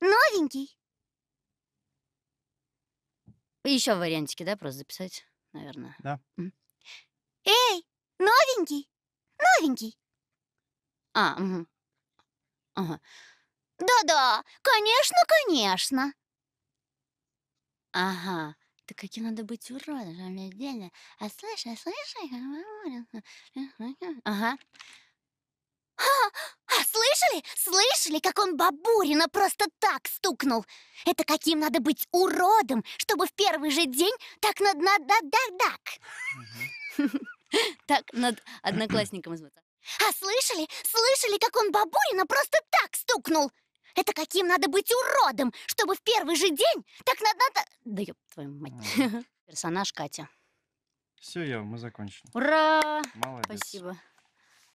Новенький. Еще вариантики, да, просто записать, наверное. Да. Эй, новенький, новенький. А, угу. Ага. Да-да, конечно, конечно. Ага. Да каким надо быть уродом, отдельно. А слышишь, а слышишь? Ага ли? Слышали, как он Бабурина просто так стукнул? Это каким надо быть уродом, чтобы в первый же день так над над над дак дак Так над одноклассником из А слышали? Слышали, как он Бабурина просто так стукнул? Это каким надо быть уродом, чтобы в первый же день так над над Да ёб твою мать. Персонаж Катя. Все, я, мы закончили. Ура! Молодец. Спасибо.